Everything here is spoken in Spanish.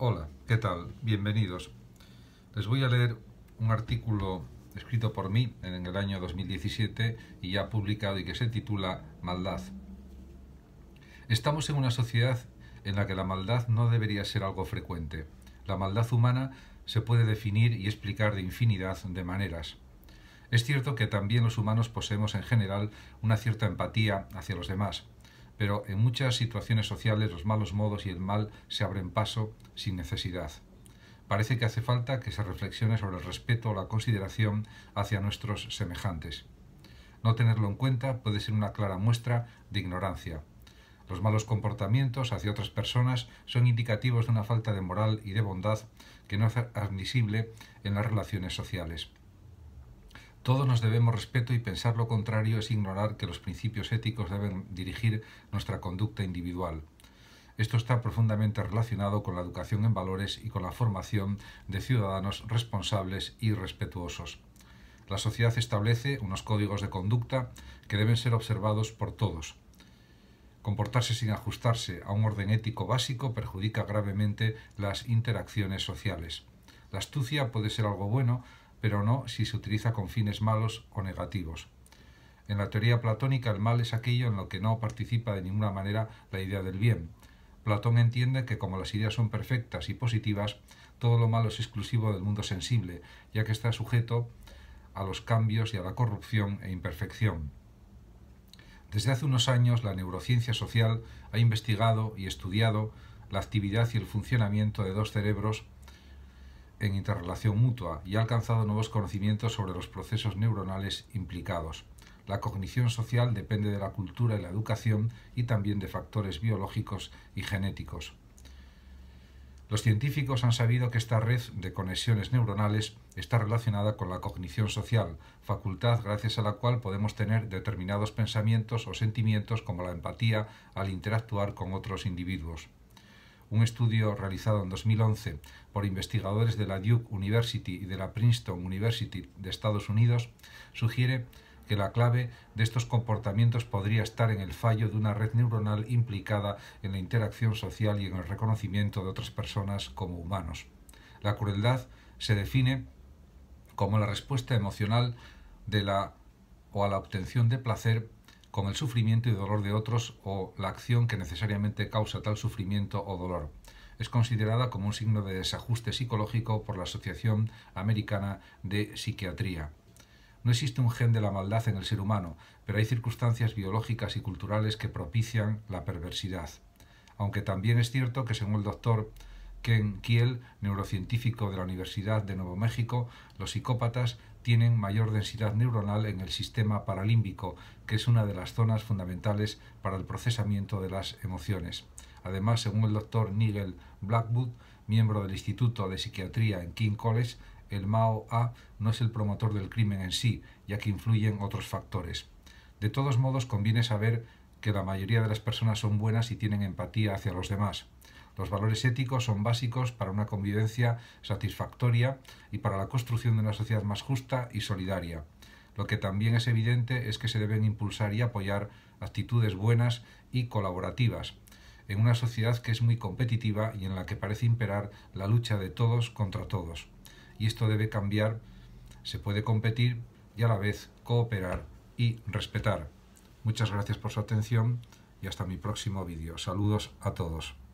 Hola, ¿qué tal? Bienvenidos. Les voy a leer un artículo escrito por mí en el año 2017 y ya publicado y que se titula Maldad. Estamos en una sociedad en la que la maldad no debería ser algo frecuente. La maldad humana se puede definir y explicar de infinidad de maneras. Es cierto que también los humanos poseemos en general una cierta empatía hacia los demás, pero en muchas situaciones sociales los malos modos y el mal se abren paso sin necesidad. Parece que hace falta que se reflexione sobre el respeto o la consideración hacia nuestros semejantes. No tenerlo en cuenta puede ser una clara muestra de ignorancia. Los malos comportamientos hacia otras personas son indicativos de una falta de moral y de bondad que no es admisible en las relaciones sociales. Todos nos debemos respeto y pensar lo contrario es ignorar que los principios éticos deben dirigir nuestra conducta individual. Esto está profundamente relacionado con la educación en valores y con la formación de ciudadanos responsables y respetuosos. La sociedad establece unos códigos de conducta que deben ser observados por todos. Comportarse sin ajustarse a un orden ético básico perjudica gravemente las interacciones sociales. La astucia puede ser algo bueno, pero no si se utiliza con fines malos o negativos. En la teoría platónica el mal es aquello en lo que no participa de ninguna manera la idea del bien. Platón entiende que como las ideas son perfectas y positivas, todo lo malo es exclusivo del mundo sensible, ya que está sujeto a los cambios y a la corrupción e imperfección. Desde hace unos años la neurociencia social ha investigado y estudiado la actividad y el funcionamiento de dos cerebros en interrelación mutua y ha alcanzado nuevos conocimientos sobre los procesos neuronales implicados. La cognición social depende de la cultura y la educación y también de factores biológicos y genéticos. Los científicos han sabido que esta red de conexiones neuronales está relacionada con la cognición social, facultad gracias a la cual podemos tener determinados pensamientos o sentimientos como la empatía al interactuar con otros individuos un estudio realizado en 2011 por investigadores de la Duke University y de la Princeton University de Estados Unidos sugiere que la clave de estos comportamientos podría estar en el fallo de una red neuronal implicada en la interacción social y en el reconocimiento de otras personas como humanos. La crueldad se define como la respuesta emocional de la o a la obtención de placer con el sufrimiento y dolor de otros o la acción que necesariamente causa tal sufrimiento o dolor. Es considerada como un signo de desajuste psicológico por la Asociación Americana de Psiquiatría. No existe un gen de la maldad en el ser humano, pero hay circunstancias biológicas y culturales que propician la perversidad. Aunque también es cierto que según el doctor Ken Kiel, neurocientífico de la Universidad de Nuevo México, los psicópatas tienen mayor densidad neuronal en el sistema paralímbico, que es una de las zonas fundamentales para el procesamiento de las emociones. Además, según el doctor Nigel Blackwood, miembro del Instituto de Psiquiatría en King College, el Mao A no es el promotor del crimen en sí, ya que influyen otros factores. De todos modos, conviene saber que la mayoría de las personas son buenas y tienen empatía hacia los demás. Los valores éticos son básicos para una convivencia satisfactoria y para la construcción de una sociedad más justa y solidaria. Lo que también es evidente es que se deben impulsar y apoyar actitudes buenas y colaborativas en una sociedad que es muy competitiva y en la que parece imperar la lucha de todos contra todos. Y esto debe cambiar. Se puede competir y a la vez cooperar y respetar. Muchas gracias por su atención y hasta mi próximo vídeo. Saludos a todos.